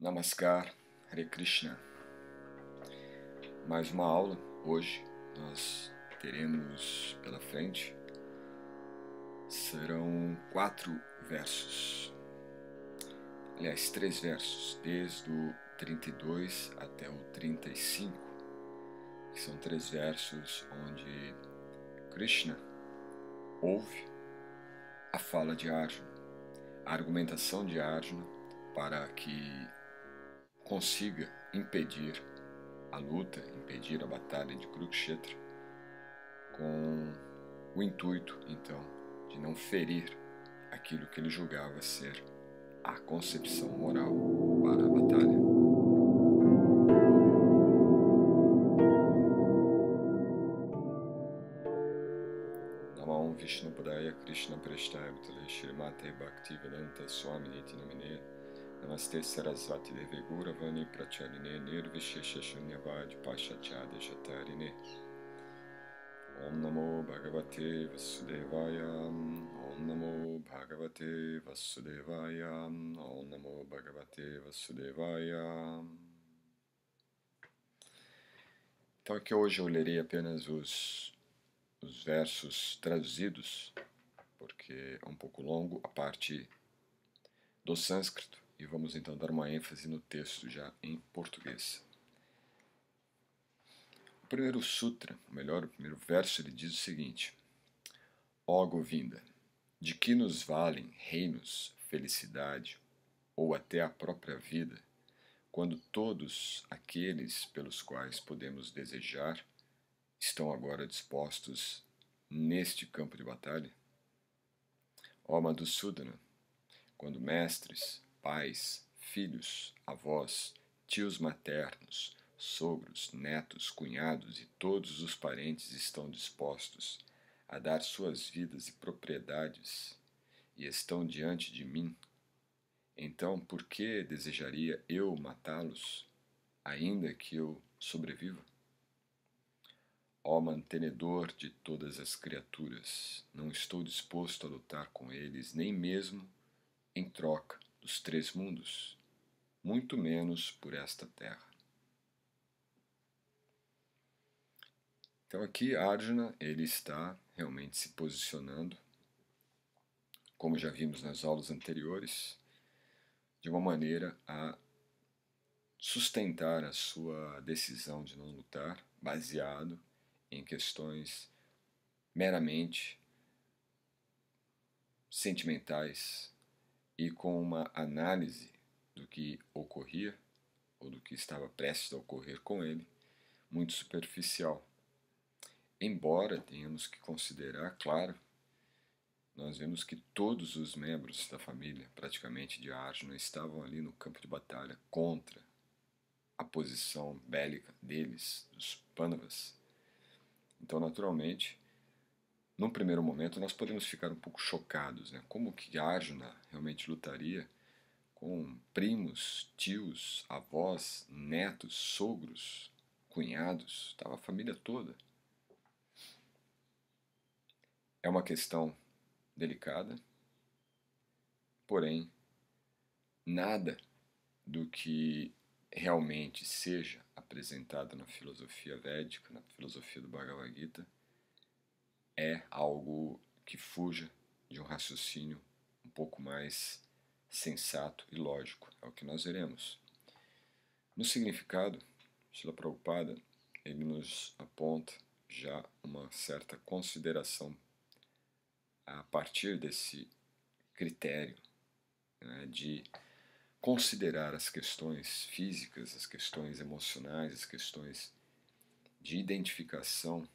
Namaskar, Hare Krishna. Mais uma aula hoje nós teremos pela frente serão quatro versos. Aliás, três versos, desde o 32 até o 35, são três versos onde Krishna ouve a fala de Arjuna, a argumentação de Arjuna para que consiga impedir a luta, impedir a batalha de Kurukshetra, com o intuito, então, de não ferir aquilo que ele julgava ser a concepção moral para a batalha. Vishnu Praya Krishna Prestaya Bhutale Shrimate Bhaktivedanta Swami Niti Namine Namaste Sarasvati Devegura Vani Pracharine Nirvisheshashunyavad Pashatyada Jatarine Om Namo Bhagavate Vasudevaya Om Namo Bhagavate Vasudevaya Om Namo Bhagavate Vasudevaya Então aqui hoje eu lerei apenas os, os versos traduzidos, porque é um pouco longo a parte do sânscrito e vamos então dar uma ênfase no texto já em português. O primeiro sutra, ou melhor, o primeiro verso, ele diz o seguinte: Ó Govinda, de que nos valem reinos, felicidade ou até a própria vida, quando todos aqueles pelos quais podemos desejar estão agora dispostos neste campo de batalha? Ó Madhusudana, quando mestres, pais, filhos, avós, tios maternos, sogros, netos, cunhados e todos os parentes estão dispostos a dar suas vidas e propriedades e estão diante de mim, então por que desejaria eu matá-los, ainda que eu sobreviva? Ó mantenedor de todas as criaturas, não estou disposto a lutar com eles, nem mesmo em troca dos três mundos, muito menos por esta terra. Então aqui Arjuna ele está realmente se posicionando, como já vimos nas aulas anteriores, de uma maneira a sustentar a sua decisão de não lutar, baseado em questões meramente sentimentais, e com uma análise do que ocorria ou do que estava prestes a ocorrer com ele, muito superficial. Embora tenhamos que considerar, claro, nós vemos que todos os membros da família, praticamente de Arjuna, estavam ali no campo de batalha contra a posição bélica deles, dos Pandavas. Então, naturalmente, num primeiro momento, nós podemos ficar um pouco chocados, né? Como que Arjuna realmente lutaria com primos, tios, avós, netos, sogros, cunhados, estava a família toda. É uma questão delicada, porém, nada do que realmente seja apresentado na filosofia védica, na filosofia do Bhagavad Gita, é algo que fuja de um raciocínio um pouco mais sensato e lógico. É o que nós veremos. No significado, Srila preocupada ele nos aponta já uma certa consideração a partir desse critério né, de considerar as questões físicas, as questões emocionais, as questões de identificação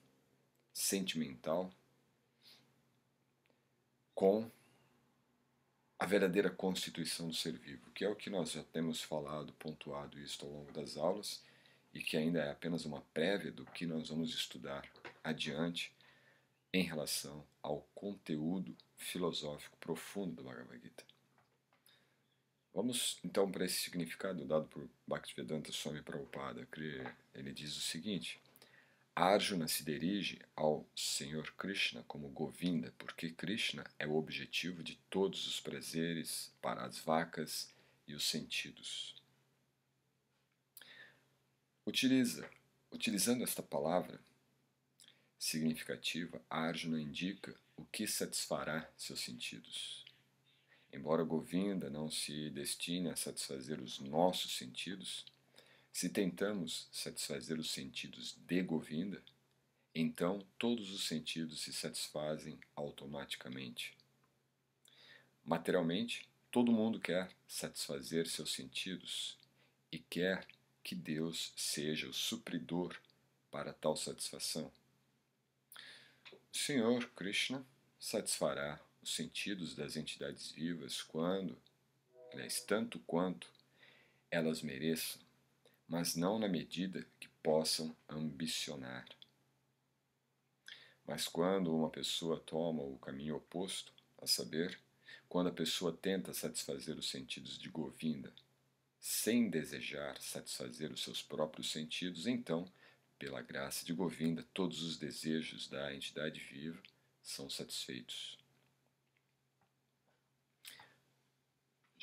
sentimental com a verdadeira constituição do ser vivo, que é o que nós já temos falado, pontuado isto ao longo das aulas e que ainda é apenas uma prévia do que nós vamos estudar adiante em relação ao conteúdo filosófico profundo do Bhagavad Gita. Vamos então para esse significado dado por Bhaktivedanta Swami Prabhupada, que ele diz o seguinte: Arjuna se dirige ao Senhor Krishna como Govinda, porque Krishna é o objetivo de todos os prazeres para as vacas e os sentidos. Utiliza, utilizando esta palavra significativa, Arjuna indica o que satisfará seus sentidos. Embora Govinda não se destine a satisfazer os nossos sentidos, se tentamos satisfazer os sentidos de Govinda, então todos os sentidos se satisfazem automaticamente. Materialmente, todo mundo quer satisfazer seus sentidos e quer que Deus seja o supridor para tal satisfação. O Senhor Krishna satisfará os sentidos das entidades vivas quando, aliás, tanto quanto elas mereçam mas não na medida que possam ambicionar. Mas quando uma pessoa toma o caminho oposto, a saber, quando a pessoa tenta satisfazer os sentidos de Govinda, sem desejar satisfazer os seus próprios sentidos, então, pela graça de Govinda, todos os desejos da entidade viva são satisfeitos.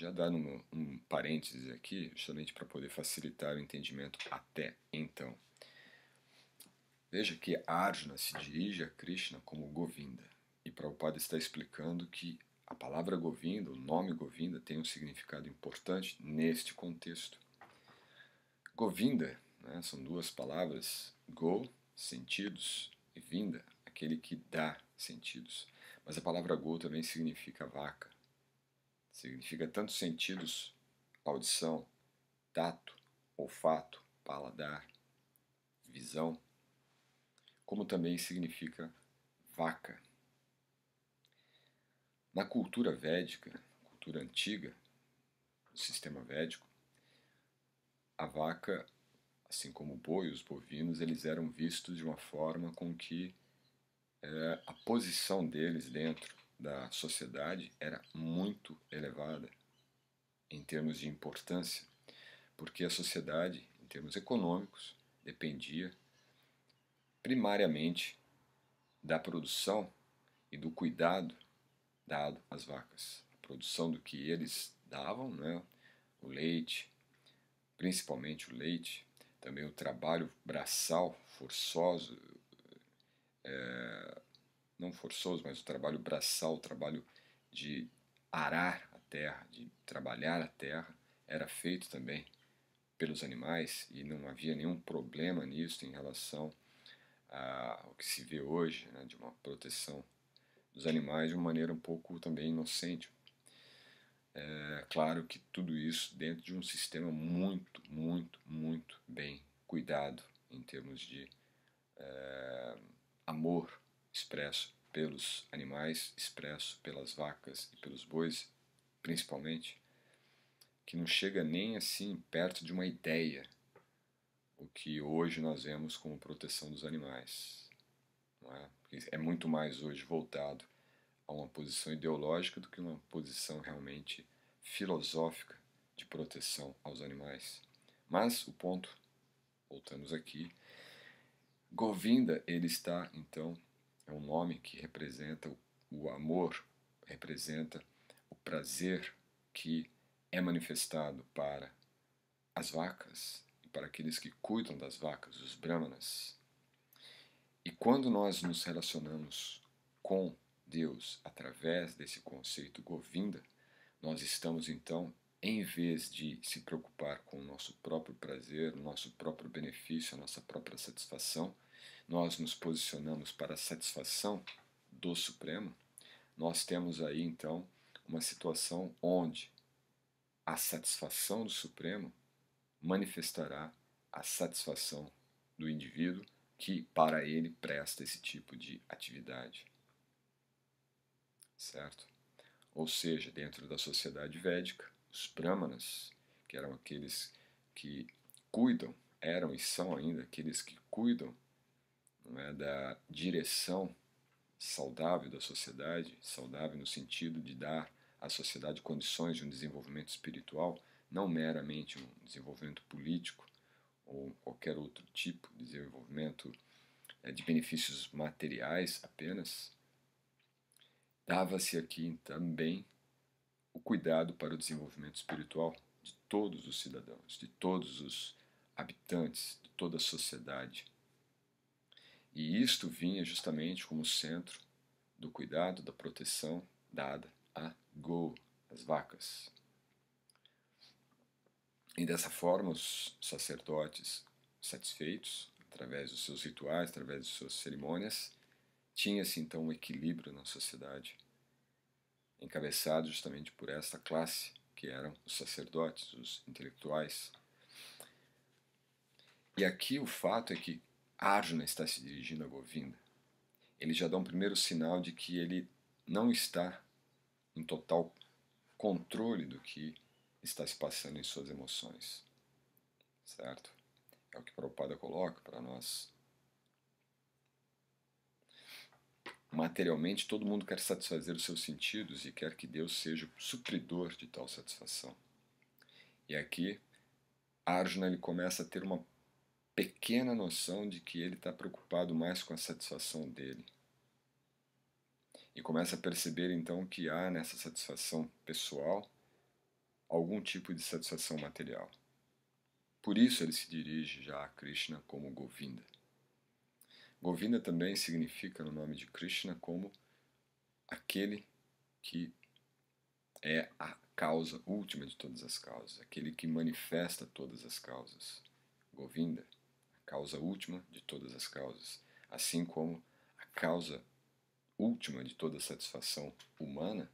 Já dar um, um parênteses aqui, justamente para poder facilitar o entendimento até então. Veja que Arjuna se dirige a Krishna como Govinda. E Prabhupada está explicando que a palavra Govinda, o nome Govinda, tem um significado importante neste contexto. Govinda, né, são duas palavras, go, sentidos, e vinda, aquele que dá sentidos. Mas a palavra go também significa vaca significa tantos sentidos: audição, tato, olfato, paladar, visão, como também significa vaca. Na cultura védica, cultura antiga, do sistema védico, a vaca, assim como o boi, os bovinos, eles eram vistos de uma forma com que é, a posição deles dentro da sociedade era muito elevada em termos de importância, porque a sociedade, em termos econômicos, dependia primariamente da produção e do cuidado dado às vacas. A produção do que eles davam, né? o leite, principalmente o leite, também o trabalho braçal, forçoso, é, não forçoso, mas o trabalho braçal, o trabalho de arar a terra, de trabalhar a terra, era feito também pelos animais e não havia nenhum problema nisso em relação ao que se vê hoje, né, de uma proteção dos animais de uma maneira um pouco também inocente. É claro que tudo isso dentro de um sistema muito, muito, muito bem cuidado em termos de é, amor expresso pelos animais, expresso pelas vacas e pelos bois, principalmente, que não chega nem assim perto de uma ideia, o que hoje nós vemos como proteção dos animais. É? é? muito mais hoje voltado a uma posição ideológica do que uma posição realmente filosófica de proteção aos animais. Mas o ponto, voltamos aqui, Govinda ele está então é um nome que representa o, amor, representa o prazer que é manifestado para as vacas e para aqueles que cuidam das vacas, os brahmanas. E quando nós nos relacionamos com Deus através desse conceito Govinda, nós estamos então, em vez de se preocupar com o nosso próprio prazer, o nosso próprio benefício, a nossa própria satisfação, nós nos posicionamos para a satisfação do Supremo, nós temos aí então uma situação onde a satisfação do Supremo manifestará a satisfação do indivíduo que para ele presta esse tipo de atividade. Certo? Ou seja, dentro da sociedade védica, os brahmanas, que eram aqueles que cuidam, eram e são ainda aqueles que cuidam né, da direção saudável da sociedade, saudável no sentido de dar à sociedade condições de um desenvolvimento espiritual, não meramente um desenvolvimento político ou qualquer outro tipo de desenvolvimento é, de benefícios materiais apenas, dava-se aqui também o cuidado para o desenvolvimento espiritual de todos os cidadãos, de todos os habitantes, de toda a sociedade e isto vinha justamente como centro do cuidado, da proteção dada a Go, as vacas. E dessa forma, os sacerdotes satisfeitos, através dos seus rituais, através de suas cerimônias, tinha-se então um equilíbrio na sociedade, encabeçado justamente por esta classe, que eram os sacerdotes, os intelectuais. E aqui o fato é que Arjuna está se dirigindo a Govinda, ele já dá um primeiro sinal de que ele não está em total controle do que está se passando em suas emoções. Certo? É o que Prabhupada coloca para nós. Materialmente, todo mundo quer satisfazer os seus sentidos e quer que Deus seja o supridor de tal satisfação. E aqui, Arjuna ele começa a ter uma pequena noção de que ele está preocupado mais com a satisfação dele. E começa a perceber então que há nessa satisfação pessoal algum tipo de satisfação material. Por isso ele se dirige já a Krishna como Govinda. Govinda também significa no nome de Krishna como aquele que é a causa última de todas as causas, aquele que manifesta todas as causas. Govinda causa última de todas as causas, assim como a causa última de toda satisfação humana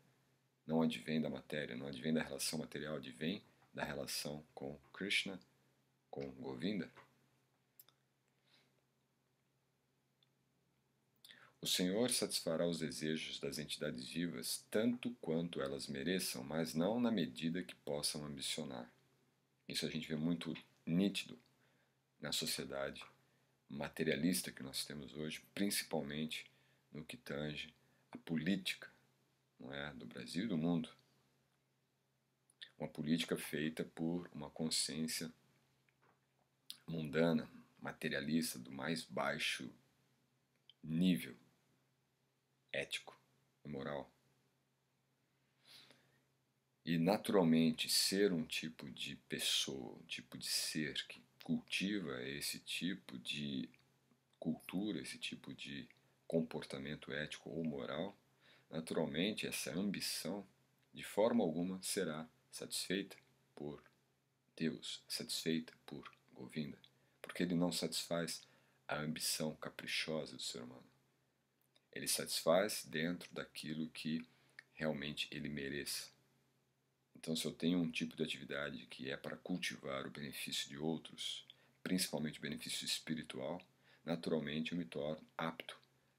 não advém da matéria, não advém da relação material, advém da relação com Krishna, com Govinda. O Senhor satisfará os desejos das entidades vivas tanto quanto elas mereçam, mas não na medida que possam ambicionar. Isso a gente vê muito nítido na sociedade materialista que nós temos hoje, principalmente no que tange a política não é, do Brasil e do mundo. Uma política feita por uma consciência mundana, materialista, do mais baixo nível ético e moral. E naturalmente, ser um tipo de pessoa, um tipo de ser que cultiva esse tipo de cultura, esse tipo de comportamento ético ou moral, naturalmente essa ambição de forma alguma será satisfeita por Deus, satisfeita por Govinda, porque ele não satisfaz a ambição caprichosa do ser humano. Ele satisfaz dentro daquilo que realmente ele merece. Então, se eu tenho um tipo de atividade que é para cultivar o benefício de outros, principalmente o benefício espiritual, naturalmente eu me torno apto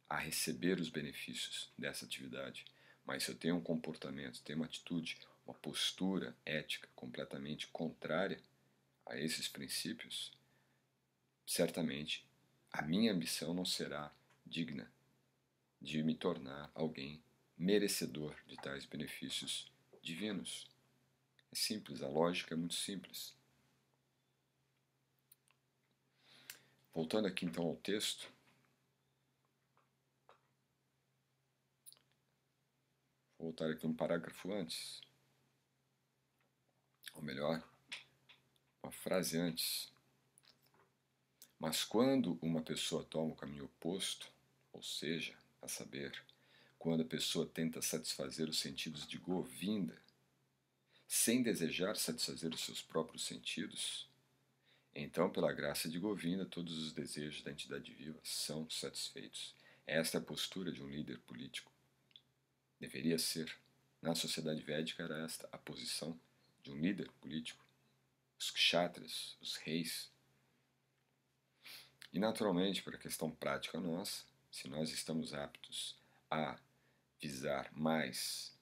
a receber os benefícios dessa atividade. Mas se eu tenho um comportamento, tenho uma atitude, uma postura ética completamente contrária a esses princípios, certamente a minha ambição não será digna de me tornar alguém merecedor de tais benefícios divinos. É simples, a lógica é muito simples. Voltando aqui então ao texto. Vou voltar aqui um parágrafo antes. Ou melhor, uma frase antes. Mas quando uma pessoa toma o caminho oposto, ou seja, a saber, quando a pessoa tenta satisfazer os sentidos de Govinda, sem desejar satisfazer os seus próprios sentidos, então, pela graça de Govinda, todos os desejos da entidade viva são satisfeitos. Esta é a postura de um líder político. Deveria ser. Na sociedade védica era esta a posição de um líder político. Os kshatras, os reis. E, naturalmente, para a questão prática nossa, se nós estamos aptos a visar mais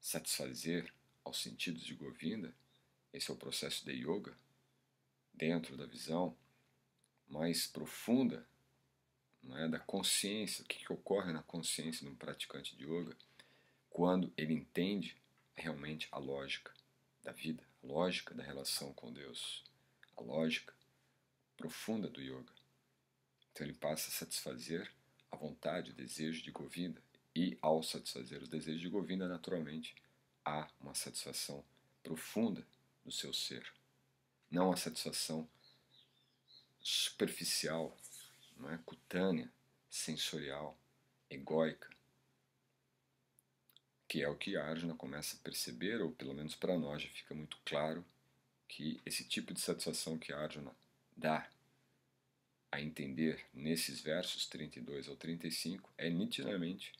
satisfazer aos sentidos de Govinda, esse é o processo de yoga, dentro da visão mais profunda é, da consciência, o que, que ocorre na consciência de um praticante de yoga quando ele entende realmente a lógica da vida, a lógica da relação com Deus, a lógica profunda do yoga. Então ele passa a satisfazer a vontade, o desejo de Govinda, e ao satisfazer os desejos de Govinda, naturalmente, há uma satisfação profunda no seu ser, não a satisfação superficial, não é? cutânea, sensorial, egóica, que é o que Arjuna começa a perceber, ou pelo menos para nós já fica muito claro que esse tipo de satisfação que Arjuna dá a entender nesses versos 32 ao 35 é nitidamente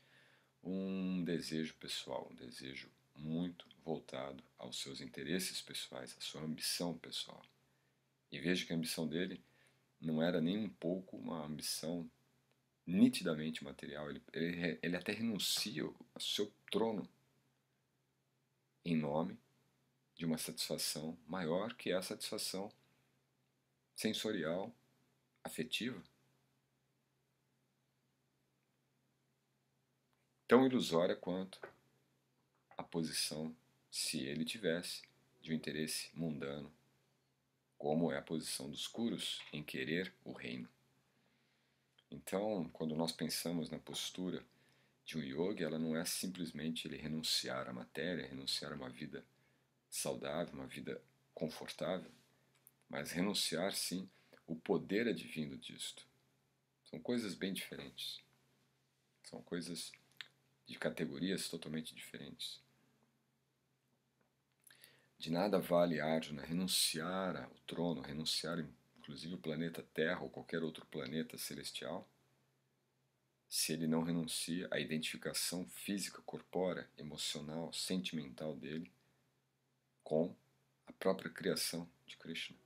um desejo pessoal, um desejo muito voltado aos seus interesses pessoais, à sua ambição pessoal. E veja que a ambição dele não era nem um pouco uma ambição nitidamente material. Ele, ele, ele até renuncia ao seu trono em nome de uma satisfação maior que é a satisfação sensorial, afetiva. Tão ilusória quanto a posição, se ele tivesse, de um interesse mundano, como é a posição dos curos em querer o reino. Então, quando nós pensamos na postura de um yogi, ela não é simplesmente ele renunciar à matéria, renunciar a uma vida saudável, uma vida confortável, mas renunciar sim o poder advindo disto. São coisas bem diferentes. São coisas de categorias totalmente diferentes. De nada vale, Arjuna, renunciar ao trono, renunciar inclusive o planeta Terra ou qualquer outro planeta celestial, se ele não renuncia à identificação física, corpórea, emocional, sentimental dele com a própria criação de Krishna.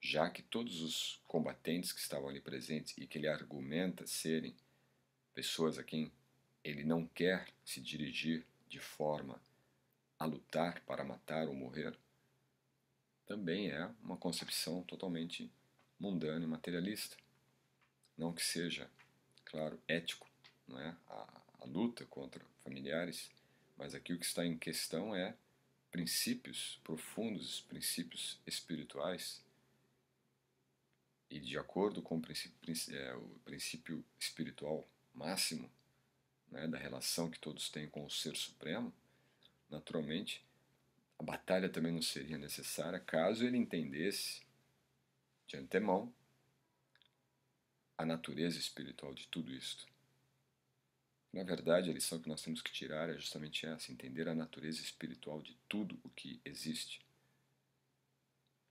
Já que todos os combatentes que estavam ali presentes e que ele argumenta serem pessoas a quem ele não quer se dirigir de forma a lutar para matar ou morrer, também é uma concepção totalmente mundana e materialista. Não que seja, claro, ético não é? a, a luta contra familiares, mas aqui o que está em questão é princípios profundos, princípios espirituais, e de acordo com o princípio, é, o princípio espiritual máximo né, da relação que todos têm com o Ser Supremo, naturalmente, a batalha também não seria necessária caso ele entendesse de antemão a natureza espiritual de tudo isto. Na verdade, a lição que nós temos que tirar é justamente essa: entender a natureza espiritual de tudo o que existe,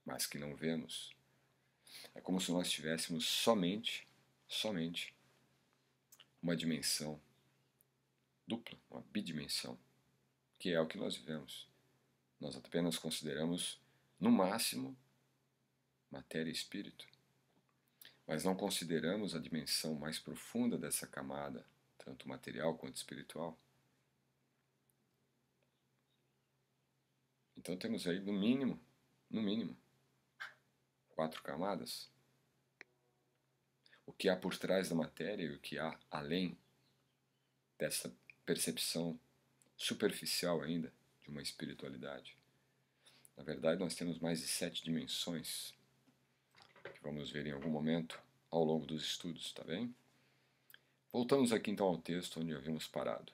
mas que não vemos. É como se nós tivéssemos somente, somente, uma dimensão dupla, uma bidimensão que é o que nós vivemos. Nós apenas consideramos, no máximo, matéria e espírito, mas não consideramos a dimensão mais profunda dessa camada, tanto material quanto espiritual. Então temos aí no mínimo, no mínimo, quatro camadas. O que há por trás da matéria e o que há além dessa percepção superficial ainda de uma espiritualidade. Na verdade, nós temos mais de sete dimensões que vamos ver em algum momento ao longo dos estudos, tá bem? Voltamos aqui então ao texto onde havíamos parado.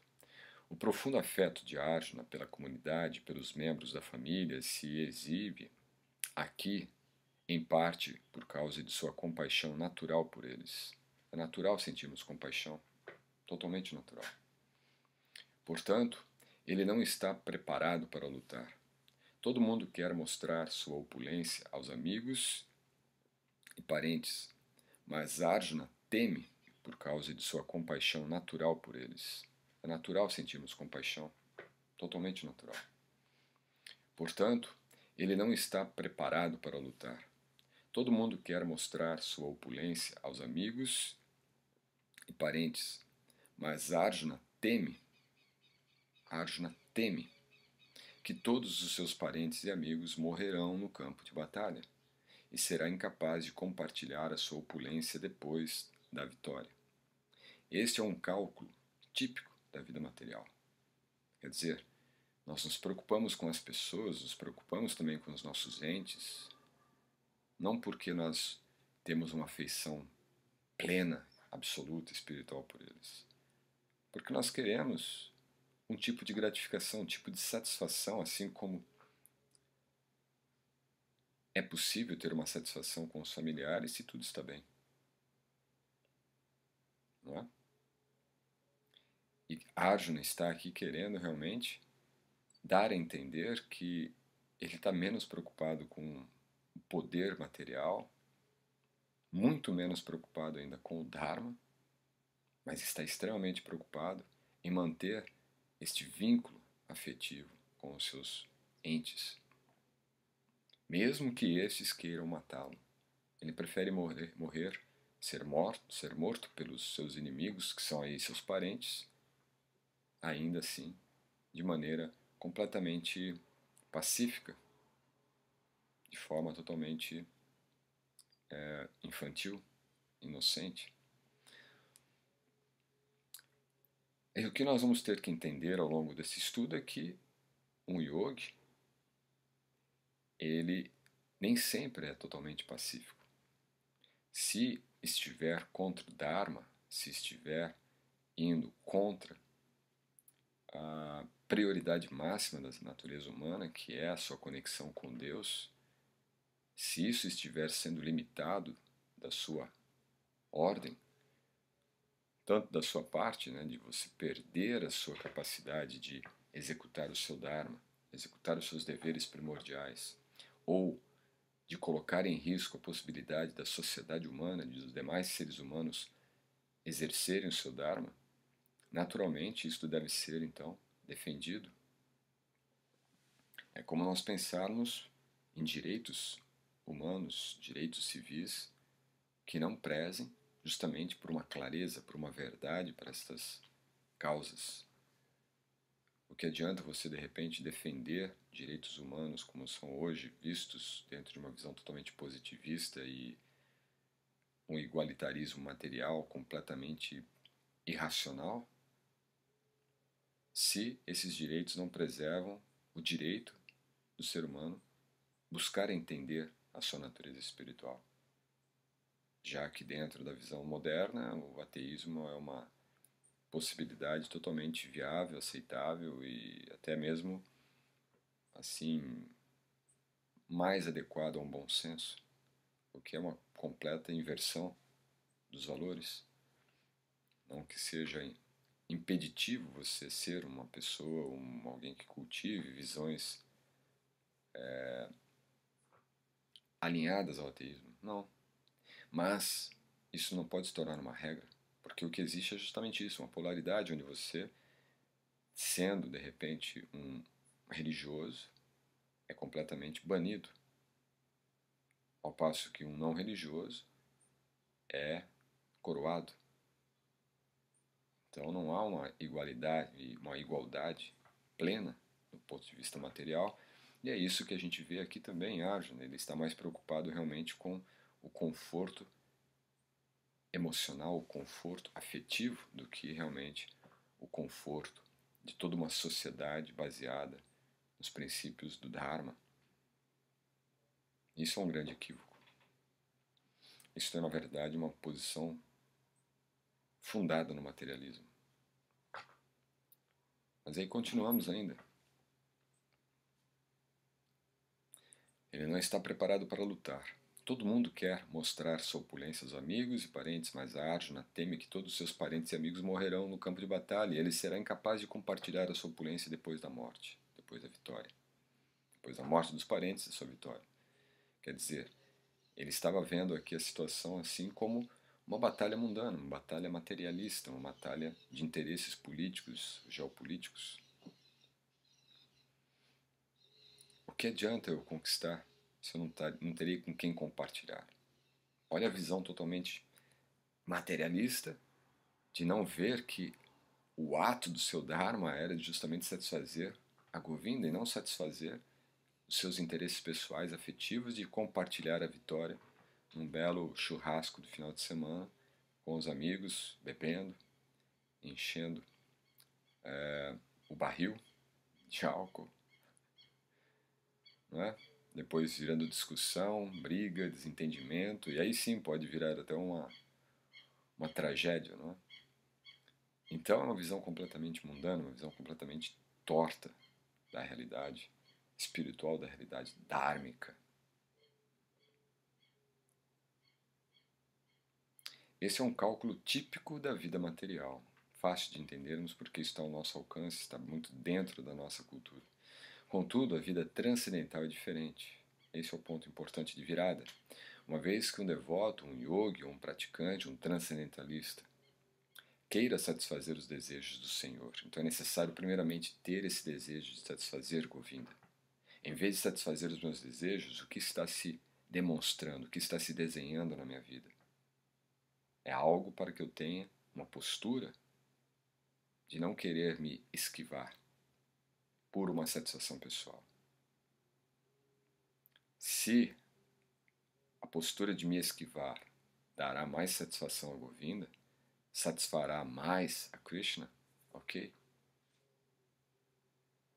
O profundo afeto de Arjuna pela comunidade, pelos membros da família, se exibe aqui, em parte por causa de sua compaixão natural por eles. É natural sentirmos compaixão, totalmente natural. Portanto, ele não está preparado para lutar. Todo mundo quer mostrar sua opulência aos amigos e parentes, mas Arjuna teme por causa de sua compaixão natural por eles. É natural sentirmos compaixão, totalmente natural. Portanto, ele não está preparado para lutar. Todo mundo quer mostrar sua opulência aos amigos e parentes, mas Arjuna teme Arjuna teme que todos os seus parentes e amigos morrerão no campo de batalha e será incapaz de compartilhar a sua opulência depois da vitória. Este é um cálculo típico da vida material. Quer dizer, nós nos preocupamos com as pessoas, nos preocupamos também com os nossos entes, não porque nós temos uma afeição plena, absoluta, espiritual por eles, porque nós queremos um tipo de gratificação, um tipo de satisfação, assim como é possível ter uma satisfação com os familiares se tudo está bem. Não é? E Arjuna está aqui querendo realmente dar a entender que ele está menos preocupado com o poder material, muito menos preocupado ainda com o Dharma, mas está extremamente preocupado em manter este vínculo afetivo com os seus entes. Mesmo que estes queiram matá-lo, ele prefere morrer, morrer ser, morto, ser morto pelos seus inimigos, que são aí seus parentes, ainda assim, de maneira completamente pacífica, de forma totalmente é, infantil, inocente. É, o que nós vamos ter que entender ao longo desse estudo é que um yogi, ele nem sempre é totalmente pacífico. Se estiver contra o Dharma, se estiver indo contra a prioridade máxima da natureza humana, que é a sua conexão com Deus, se isso estiver sendo limitado da sua ordem, tanto da sua parte, né, de você perder a sua capacidade de executar o seu dharma, executar os seus deveres primordiais, ou de colocar em risco a possibilidade da sociedade humana, de os demais seres humanos exercerem o seu dharma, naturalmente isso deve ser então defendido. É como nós pensarmos em direitos humanos, direitos civis que não prezem justamente por uma clareza, por uma verdade para estas causas. O que adianta você de repente defender direitos humanos como são hoje vistos dentro de uma visão totalmente positivista e um igualitarismo material completamente irracional? Se esses direitos não preservam o direito do ser humano buscar entender a sua natureza espiritual já que dentro da visão moderna o ateísmo é uma possibilidade totalmente viável, aceitável e até mesmo assim mais adequado a um bom senso, o que é uma completa inversão dos valores. Não que seja impeditivo você ser uma pessoa, um, alguém que cultive visões é, alinhadas ao ateísmo. Não, mas isso não pode se tornar uma regra, porque o que existe é justamente isso, uma polaridade onde você, sendo de repente um religioso, é completamente banido, ao passo que um não religioso é coroado. Então não há uma igualdade, uma igualdade plena do ponto de vista material, e é isso que a gente vê aqui também em Arjuna, ele está mais preocupado realmente com o conforto emocional, o conforto afetivo, do que realmente o conforto de toda uma sociedade baseada nos princípios do Dharma. Isso é um grande equívoco. Isso é, na verdade, uma posição fundada no materialismo. Mas aí continuamos ainda. Ele não está preparado para lutar. Todo mundo quer mostrar sua opulência aos amigos e parentes, mas a Arjuna teme que todos seus parentes e amigos morrerão no campo de batalha e ele será incapaz de compartilhar a sua opulência depois da morte, depois da vitória. Depois da morte dos parentes e sua vitória. Quer dizer, ele estava vendo aqui a situação assim como uma batalha mundana, uma batalha materialista, uma batalha de interesses políticos, geopolíticos. O que adianta eu conquistar se não, tá, não teria com quem compartilhar. Olha a visão totalmente materialista de não ver que o ato do seu Dharma era justamente satisfazer a Govinda e não satisfazer os seus interesses pessoais, afetivos, de compartilhar a vitória num belo churrasco do final de semana com os amigos, bebendo, enchendo é, o barril de álcool. Não é? depois virando discussão, briga, desentendimento, e aí sim pode virar até uma, uma tragédia, não é? Então é uma visão completamente mundana, uma visão completamente torta da realidade espiritual, da realidade dármica. Esse é um cálculo típico da vida material, fácil de entendermos porque está ao nosso alcance, está muito dentro da nossa cultura. Contudo, a vida transcendental é diferente. Esse é o ponto importante de virada. Uma vez que um devoto, um yogi, um praticante, um transcendentalista queira satisfazer os desejos do Senhor, então é necessário primeiramente ter esse desejo de satisfazer Govinda. Em vez de satisfazer os meus desejos, o que está se demonstrando, o que está se desenhando na minha vida? É algo para que eu tenha uma postura de não querer me esquivar, por uma satisfação pessoal. Se a postura de me esquivar dará mais satisfação a Govinda, satisfará mais a Krishna, ok.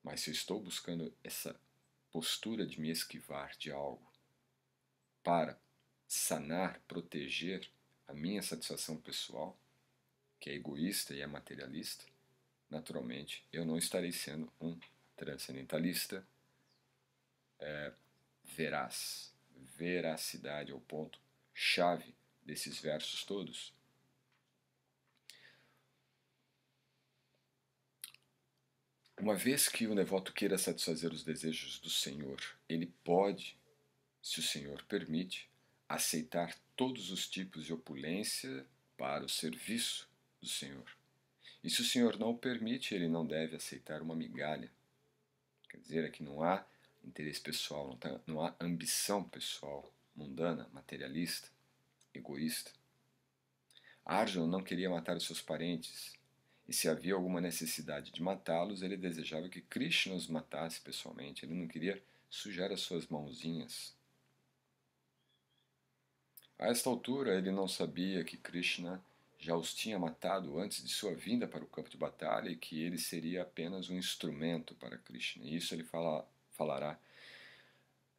Mas se eu estou buscando essa postura de me esquivar de algo para sanar, proteger a minha satisfação pessoal, que é egoísta e é materialista, naturalmente eu não estarei sendo um transcendentalista é, veraz. Veracidade é o ponto chave desses versos todos. Uma vez que o devoto queira satisfazer os desejos do Senhor, ele pode, se o Senhor permite, aceitar todos os tipos de opulência para o serviço do Senhor. E se o Senhor não o permite, ele não deve aceitar uma migalha. Quer dizer, é que não há interesse pessoal, não, tá, não há ambição pessoal, mundana, materialista, egoísta. Arjuna não queria matar os seus parentes, e se havia alguma necessidade de matá-los, ele desejava que Krishna os matasse pessoalmente, ele não queria sujar as suas mãozinhas. A esta altura, ele não sabia que Krishna já os tinha matado antes de sua vinda para o campo de batalha e que ele seria apenas um instrumento para Krishna. E isso ele fala, falará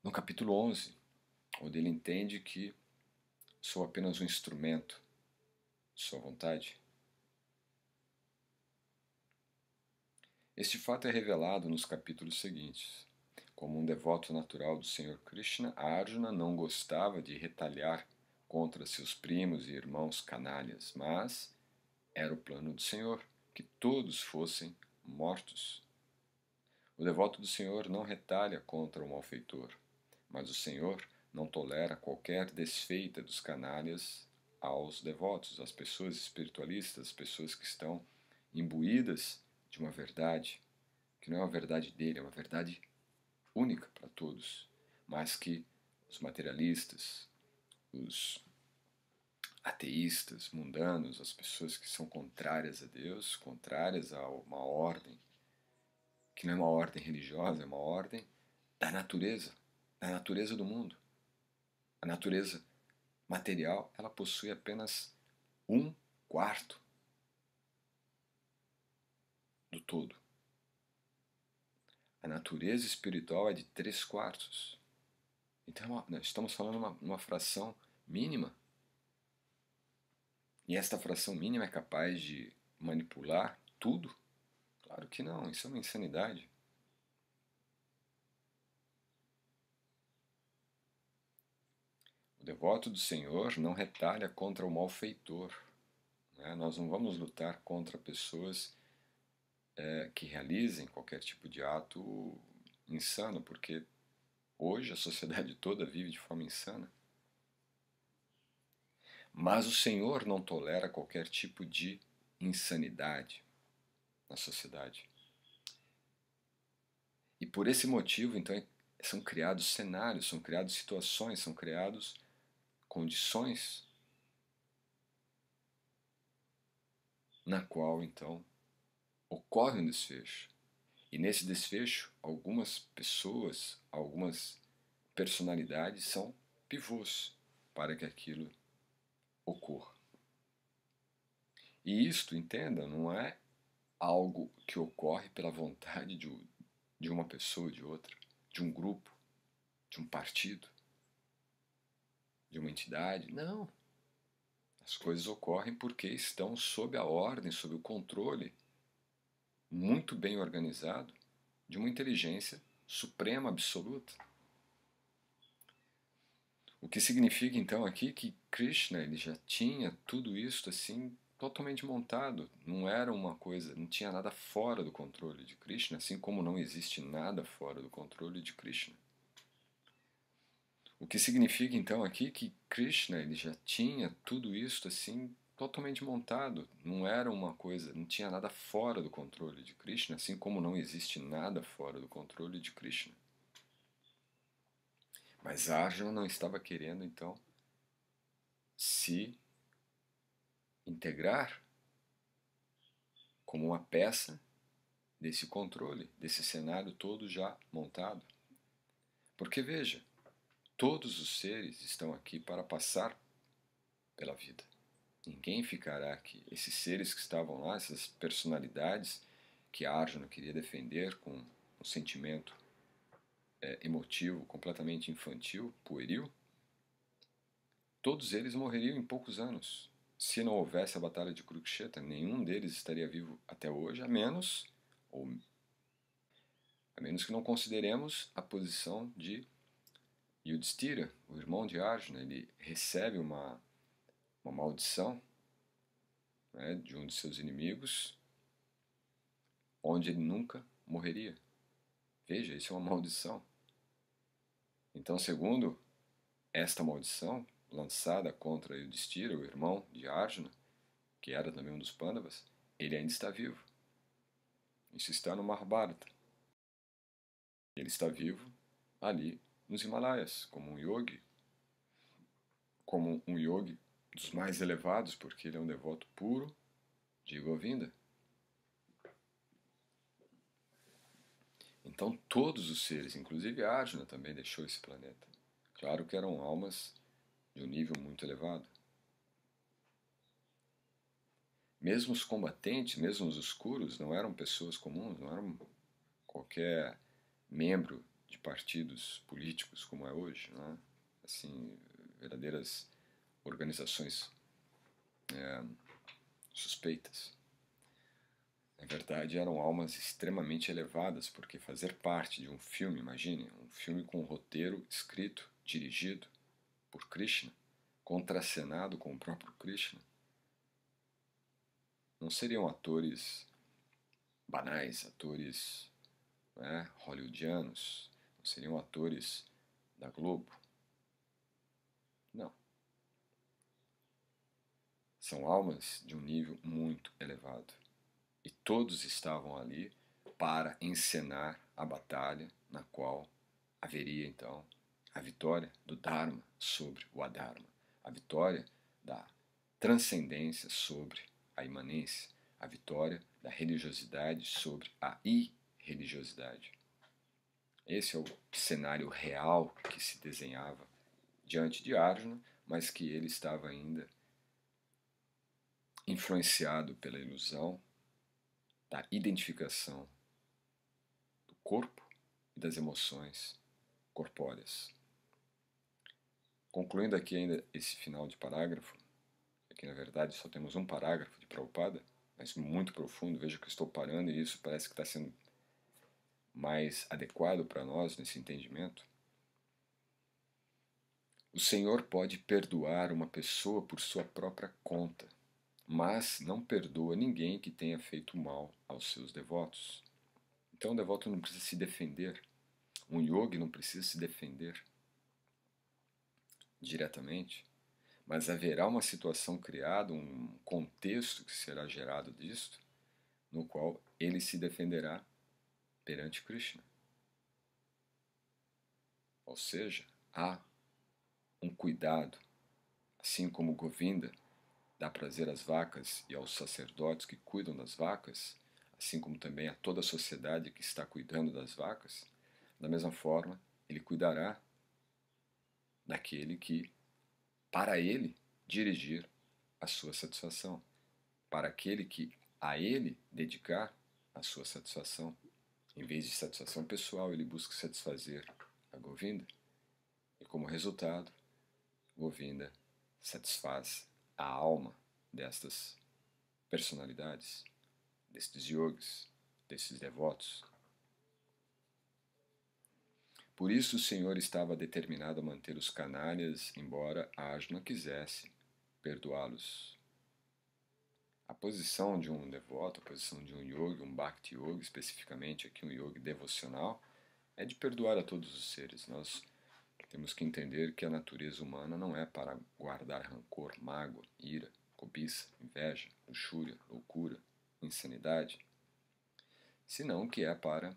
no capítulo 11, onde ele entende que sou apenas um instrumento de sua vontade. Este fato é revelado nos capítulos seguintes. Como um devoto natural do Senhor Krishna, Arjuna não gostava de retalhar contra seus primos e irmãos canalhas, mas era o plano do Senhor que todos fossem mortos. O devoto do Senhor não retalha contra o malfeitor, mas o Senhor não tolera qualquer desfeita dos canalhas aos devotos, às pessoas espiritualistas, às pessoas que estão imbuídas de uma verdade, que não é uma verdade dele, é uma verdade única para todos, mas que os materialistas, os ateístas, mundanos, as pessoas que são contrárias a Deus, contrárias a uma ordem, que não é uma ordem religiosa, é uma ordem da natureza, da natureza do mundo. A natureza material, ela possui apenas um quarto do todo. A natureza espiritual é de três quartos. Então, é né, estamos falando uma, uma fração mínima. E esta fração mínima é capaz de manipular tudo? Claro que não, isso é uma insanidade. O devoto do Senhor não retalha contra o malfeitor. Né? Nós não vamos lutar contra pessoas é, que realizem qualquer tipo de ato insano, porque Hoje a sociedade toda vive de forma insana. Mas o Senhor não tolera qualquer tipo de insanidade na sociedade. E por esse motivo, então, é, são criados cenários, são criadas situações, são criados condições na qual, então, ocorre um desfecho. E nesse desfecho, algumas pessoas, algumas personalidades são pivôs para que aquilo ocorra. E isto, entenda, não é algo que ocorre pela vontade de, de uma pessoa, de outra, de um grupo, de um partido, de uma entidade. Não. As coisas ocorrem porque estão sob a ordem, sob o controle muito bem organizado, de uma inteligência suprema, absoluta. O que significa então aqui que Krishna ele já tinha tudo isso assim totalmente montado, não era uma coisa, não tinha nada fora do controle de Krishna, assim como não existe nada fora do controle de Krishna. O que significa então aqui que Krishna ele já tinha tudo isso assim totalmente montado, não era uma coisa, não tinha nada fora do controle de Krishna, assim como não existe nada fora do controle de Krishna. Mas Arjuna não estava querendo, então, se integrar como uma peça desse controle, desse cenário todo já montado. Porque veja, todos os seres estão aqui para passar pela vida. Ninguém ficará aqui. Esses seres que estavam lá, essas personalidades que Arjuna queria defender com um sentimento é, emotivo completamente infantil, pueril, todos eles morreriam em poucos anos. Se não houvesse a batalha de Kurukshetra, nenhum deles estaria vivo até hoje, a menos ou a menos que não consideremos a posição de Yudhishthira, o irmão de Arjuna, ele recebe uma uma maldição né, de um de seus inimigos, onde ele nunca morreria. Veja, isso é uma maldição. Então, segundo esta maldição lançada contra Yudhishthira, o irmão de Arjuna, que era também um dos Pandavas, ele ainda está vivo. Isso está no Mahabharata. Ele está vivo ali nos Himalaias, como um yogi, como um yogi dos mais elevados, porque ele é um devoto puro de Govinda. Então todos os seres, inclusive Arjuna também deixou esse planeta. Claro que eram almas de um nível muito elevado. Mesmo os combatentes, mesmo os escuros, não eram pessoas comuns, não eram qualquer membro de partidos políticos como é hoje, né? assim, verdadeiras organizações é, suspeitas. Na verdade, eram almas extremamente elevadas, porque fazer parte de um filme, imagine, um filme com um roteiro escrito, dirigido por Krishna, contracenado com o próprio Krishna, não seriam atores banais, atores né, hollywoodianos, não seriam atores da Globo, São almas de um nível muito elevado. E todos estavam ali para encenar a batalha na qual haveria então a vitória do Dharma sobre o Adharma, a vitória da transcendência sobre a imanência, a vitória da religiosidade sobre a irreligiosidade. Esse é o cenário real que se desenhava diante de Arjuna, mas que ele estava ainda influenciado pela ilusão da identificação do corpo e das emoções corpóreas. Concluindo aqui ainda esse final de parágrafo, aqui na verdade só temos um parágrafo de Prabhupada, mas muito profundo, veja que estou parando e isso parece que está sendo mais adequado para nós nesse entendimento. O Senhor pode perdoar uma pessoa por sua própria conta mas não perdoa ninguém que tenha feito mal aos seus devotos. Então o devoto não precisa se defender, um yogi não precisa se defender diretamente, mas haverá uma situação criada, um contexto que será gerado disto, no qual ele se defenderá perante Krishna. Ou seja, há um cuidado, assim como Govinda dá prazer às vacas e aos sacerdotes que cuidam das vacas, assim como também a toda a sociedade que está cuidando das vacas, da mesma forma, ele cuidará daquele que, para ele, dirigir a sua satisfação, para aquele que a ele dedicar a sua satisfação. Em vez de satisfação pessoal, ele busca satisfazer a Govinda, e como resultado, Govinda satisfaz a alma destas personalidades, destes yogis, destes devotos. Por isso o Senhor estava determinado a manter os canalhas, embora Ajna quisesse perdoá-los. A posição de um devoto, a posição de um yogi, um bhakti yogi, especificamente aqui um yogi devocional, é de perdoar a todos os seres. Nós temos que entender que a natureza humana não é para guardar rancor, mágoa, ira, cobiça, inveja, luxúria, loucura, insanidade, senão que é para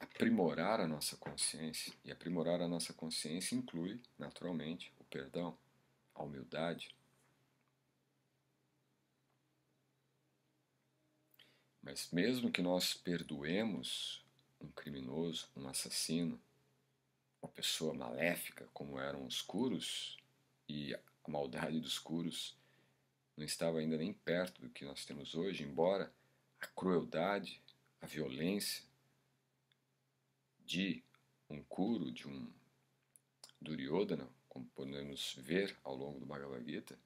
aprimorar a nossa consciência. E aprimorar a nossa consciência inclui, naturalmente, o perdão, a humildade. Mas mesmo que nós perdoemos um criminoso, um assassino, uma pessoa maléfica como eram os curos, e a maldade dos curos não estava ainda nem perto do que nós temos hoje, embora a crueldade, a violência de um curo, de um Duryodhana, como podemos ver ao longo do Bhagavad Gita,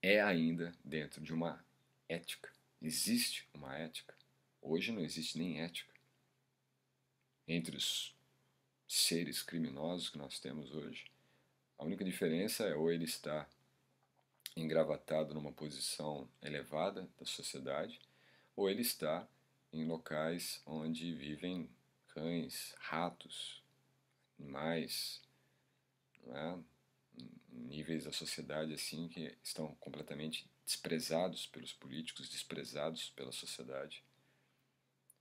é ainda dentro de uma ética. Existe uma ética. Hoje não existe nem ética entre os seres criminosos que nós temos hoje. A única diferença é ou ele está engravatado numa posição elevada da sociedade, ou ele está em locais onde vivem cães, ratos, animais, é? níveis da sociedade assim que estão completamente desprezados pelos políticos, desprezados pela sociedade.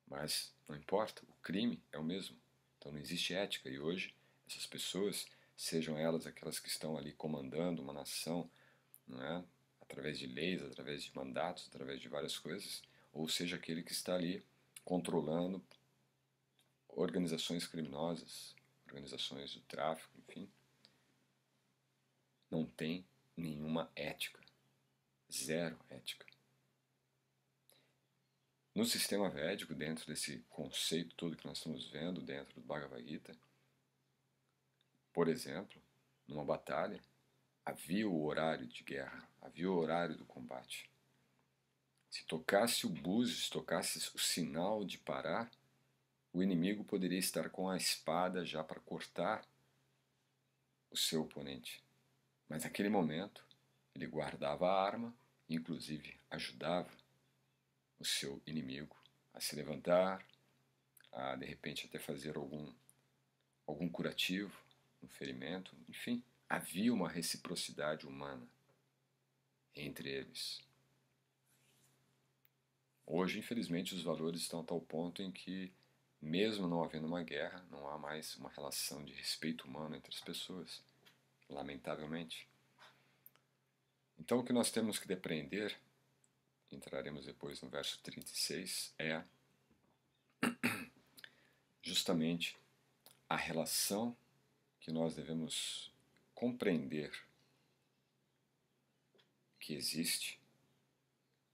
Mas não importa, o crime é o mesmo. Então não existe ética e hoje essas pessoas, sejam elas aquelas que estão ali comandando uma nação, não é? através de leis, através de mandatos, através de várias coisas, ou seja aquele que está ali controlando organizações criminosas, organizações do tráfico, enfim, não tem nenhuma ética, zero ética. No sistema védico, dentro desse conceito todo que nós estamos vendo dentro do Bhagavad Gita, por exemplo, numa batalha, havia o horário de guerra, havia o horário do combate. Se tocasse o búzio, se tocasse o sinal de parar, o inimigo poderia estar com a espada já para cortar o seu oponente. Mas naquele momento, ele guardava a arma, inclusive ajudava o seu inimigo a se levantar, a de repente até fazer algum, algum curativo, um ferimento, enfim. Havia uma reciprocidade humana entre eles. Hoje, infelizmente, os valores estão a tal ponto em que, mesmo não havendo uma guerra, não há mais uma relação de respeito humano entre as pessoas, lamentavelmente. Então, o que nós temos que depreender entraremos depois no verso 36, é justamente a relação que nós devemos compreender que existe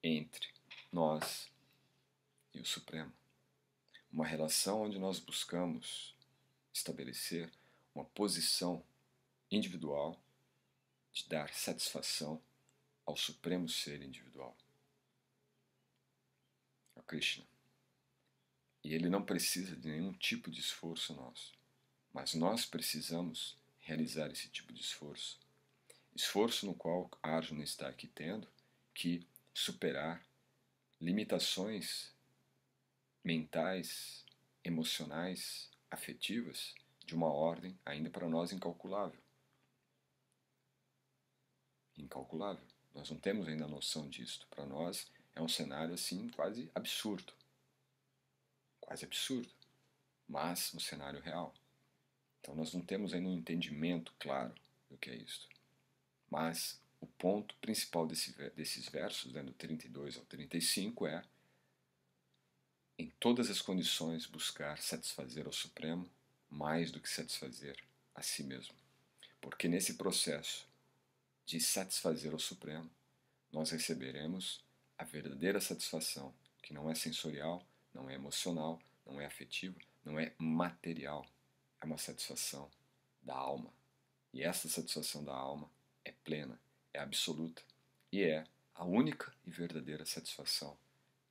entre nós e o Supremo. Uma relação onde nós buscamos estabelecer uma posição individual de dar satisfação ao Supremo Ser individual. Krishna. E ele não precisa de nenhum tipo de esforço nosso, mas nós precisamos realizar esse tipo de esforço. Esforço no qual Arjuna está aqui tendo que superar limitações mentais, emocionais, afetivas de uma ordem ainda para nós incalculável. Incalculável. Nós não temos ainda noção disto. Para nós é um cenário assim quase absurdo. Quase absurdo, mas um cenário real. Então nós não temos ainda um entendimento claro do que é isso. Mas o ponto principal desse, desses versos, né, do 32 ao 35, é em todas as condições buscar satisfazer ao Supremo mais do que satisfazer a si mesmo. Porque nesse processo de satisfazer ao Supremo, nós receberemos a verdadeira satisfação, que não é sensorial, não é emocional, não é afetiva, não é material, é uma satisfação da alma. E essa satisfação da alma é plena, é absoluta e é a única e verdadeira satisfação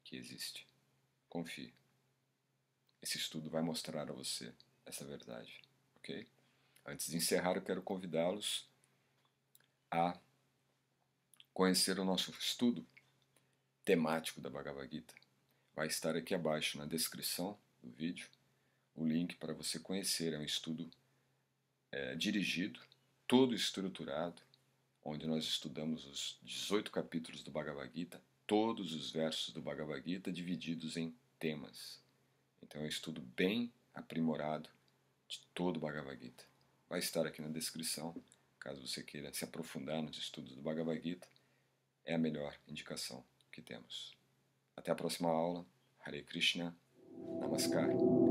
que existe. Confie. Esse estudo vai mostrar a você essa verdade, ok? Antes de encerrar, eu quero convidá-los a conhecer o nosso estudo temático da Bhagavad Gita. Vai estar aqui abaixo na descrição do vídeo o link para você conhecer. É um estudo é, dirigido, todo estruturado, onde nós estudamos os 18 capítulos do Bhagavad Gita, todos os versos do Bhagavad Gita divididos em temas. Então é um estudo bem aprimorado de todo o Bhagavad Gita. Vai estar aqui na descrição, caso você queira se aprofundar nos estudos do Bhagavad Gita, é a melhor indicação que temos. Até a próxima aula. Hare Krishna. Namaskar.